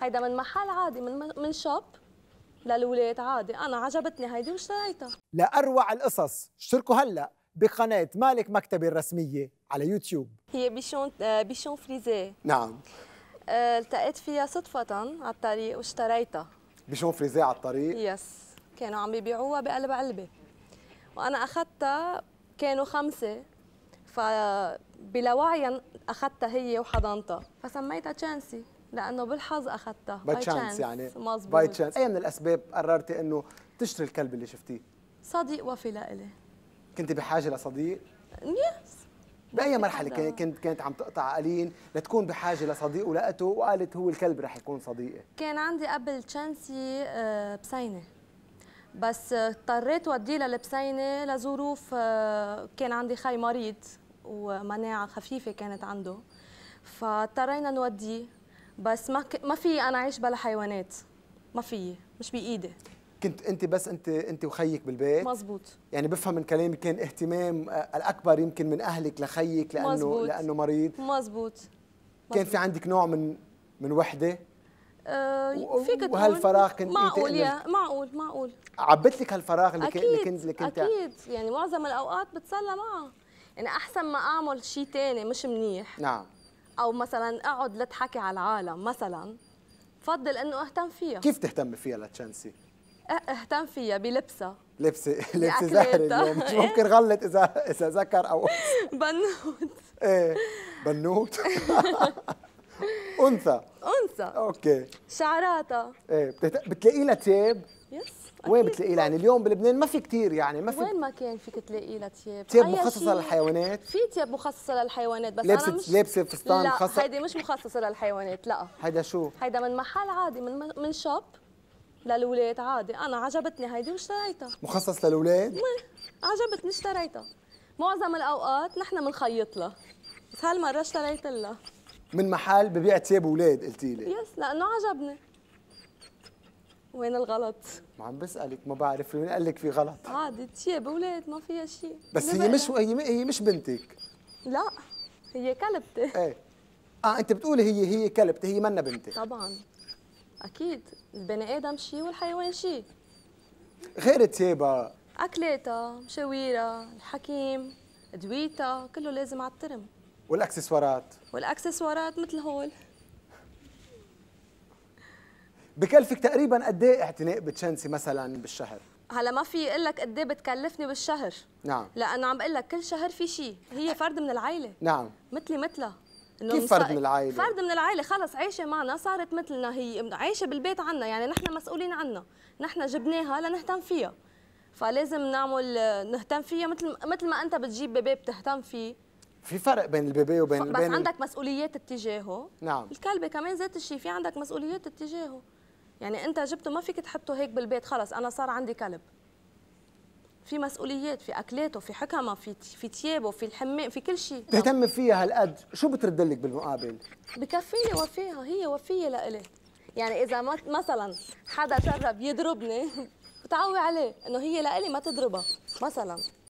هيدا من محل عادي من من شوب للولاد عادي انا عجبتني هيدي واشتريتها لاروع القصص اشتركوا هلا بقناه مالك مكتبي الرسميه على يوتيوب هي بيشون بيشون فريزي نعم آه، التقيت فيها صدفة على الطريق واشتريتها بيشون فريزي على الطريق يس كانوا عم بيبيعوها بقلب علبة وأنا أخذتها كانوا خمسة فبلا وعيا أخذتها هي وحضنتها فسميتها تشانسي لانه بالحظ اخذتها باي تشانس يعني باي تشانس اي من الاسباب قررتي انه تشتري الكلب اللي شفتيه صديق وفي لإلي كنت بحاجه لصديق يس باي مرحله كنت كنت كانت عم تقطع قليل لتكون بحاجه لصديق ولقته وقالت هو الكلب رح يكون صديقي كان عندي قبل تشانسي آه، بسينه بس اضطريت وديه للبسينه لظروف آه، كان عندي خي مريض ومناعه خفيفه كانت عنده فاضطرينا نوديه بس ما ك... ما في انا اعيش بلا حيوانات ما في مش بايدي كنت انت بس انت انت وخيك بالبيت مزبوط يعني بفهم من كلامك كان اهتمام آه، الاكبر يمكن من اهلك لخيك لانه مزبوط. لانه مريض مزبوط كان في عندك نوع من من وحده أه فيك تقول وهالفراغ كنت معقول يا معقول معقول عبت لك هالفراغ اللي كنت اللي كنت اكيد كنت اكيد يعني معظم الاوقات بتسلى معه يعني احسن ما اعمل شيء ثاني مش منيح نعم او مثلا اقعد لتحكي على العالم مثلا بفضل انه اهتم فيها كيف تهتم فيها لتشانسي اهتم فيها بلبسها لبسه لبسه زهر اليوم مش ممكن غلط اذا اذا ذكر او بنوت ايه بنوت انثى انثى اوكي شعراتها ايه بتلاقي لها تياب يس وين بتلاقيه يعني اليوم بلبنان ما في كثير يعني ما في وين ما كان فيك تلاقي لها تياب تياب مخصصه للحيوانات في تياب مخصصه للحيوانات بس لابسه مش... لابسه فستان مخصص لا هيدي مش مخصصه للحيوانات لا هيدا شو هيدا من محل عادي من من شوب للولاد عادي انا عجبتني هيدي واشتريتها مخصص للولاد عجبتني اشتريتها معظم الاوقات نحن بنخيط لها بس هالمره اشتريت لها من محل ببيع تياب اولاد قلتي لي يس لانه عجبني وين الغلط؟ ما عم بسألك ما بعرف مين قال لك في غلط عادي تياب اولاد ما فيها شيء بس هي مش هي هي مش بنتك لا هي كلبتي ايه اه انت بتقولي هي هي كلبتي هي منا بنتك طبعا اكيد البني ادم شيء والحيوان شيء غير تيابها اكلاتها مشاويرها الحكيم دويتها كله لازم على الترم والاكسسوارات والاكسسوارات مثل هول بكلفك تقريبا قد ايه اعتناء بتشنسي مثلا بالشهر؟ هلا ما في اقول لك قد ايه بتكلفني بالشهر نعم لانه عم بقول لك كل شهر في شيء هي فرد من العائله نعم مثلي مثلها كيف فرد من العائله؟ فرد من العائله خلص عايشه معنا صارت مثلنا هي عايشه بالبيت عنا يعني نحن مسؤولين عنها نحن جبناها لنهتم فيها فلازم نعمل نهتم فيها مثل مثل ما انت بتجيب بيبي بتهتم فيه في فرق بين البيبي وبين بس بين عندك مسؤوليات اتجاهه نعم الكلبه كمان ذات الشيء في عندك مسؤوليات اتجاهه يعني انت جبته ما فيك تحطه هيك بالبيت خلص انا صار عندي كلب في مسؤوليات في اكلاته في حكمه في في ثيابه في الحمام في كل شيء تهتم فيها هالقد شو بترد لك بالمقابل بكفيني وفيها هي وفيه لإلي يعني اذا مثلا حدا جرب يضربني بتعوي عليه انه هي لإلي ما تضربها مثلا